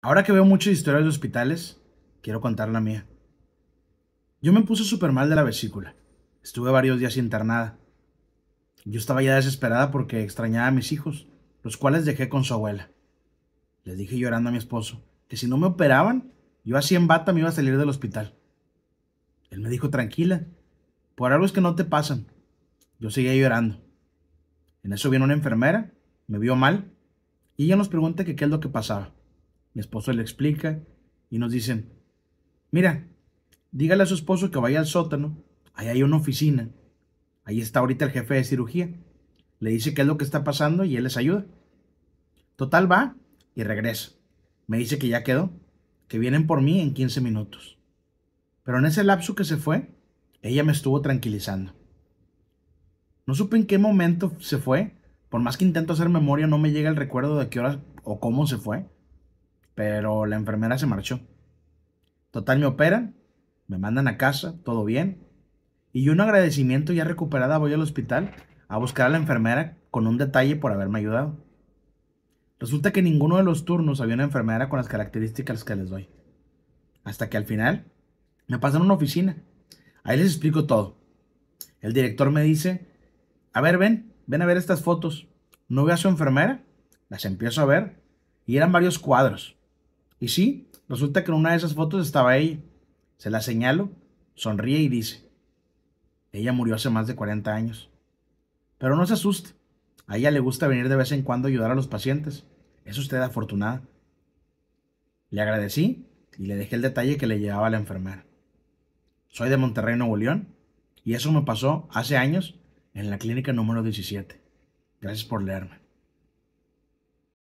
Ahora que veo muchas historias de hospitales, quiero contar la mía. Yo me puse súper mal de la vesícula. Estuve varios días internada. Yo estaba ya desesperada porque extrañaba a mis hijos, los cuales dejé con su abuela. Les dije llorando a mi esposo que si no me operaban, yo así en bata me iba a salir del hospital. Él me dijo, tranquila, por algo es que no te pasan. Yo seguía llorando. En eso vino una enfermera, me vio mal, y ella nos preguntó qué es lo que pasaba. Mi esposo le explica y nos dicen, mira, dígale a su esposo que vaya al sótano, ahí hay una oficina, ahí está ahorita el jefe de cirugía. Le dice qué es lo que está pasando y él les ayuda. Total va y regresa. Me dice que ya quedó, que vienen por mí en 15 minutos. Pero en ese lapso que se fue, ella me estuvo tranquilizando. No supe en qué momento se fue, por más que intento hacer memoria no me llega el recuerdo de qué hora o cómo se fue. Pero la enfermera se marchó. Total, me operan, me mandan a casa, todo bien. Y un agradecimiento ya recuperada voy al hospital a buscar a la enfermera con un detalle por haberme ayudado. Resulta que en ninguno de los turnos había una enfermera con las características que les doy. Hasta que al final me pasan a una oficina. Ahí les explico todo. El director me dice, a ver, ven, ven a ver estas fotos. No veo a su enfermera. Las empiezo a ver y eran varios cuadros. Y sí, resulta que en una de esas fotos estaba ella. Se la señalo, sonríe y dice, ella murió hace más de 40 años. Pero no se asuste, a ella le gusta venir de vez en cuando a ayudar a los pacientes. Es usted afortunada. Le agradecí y le dejé el detalle que le llevaba a la enfermera. Soy de Monterrey, Nuevo León, y eso me pasó hace años en la clínica número 17. Gracias por leerme.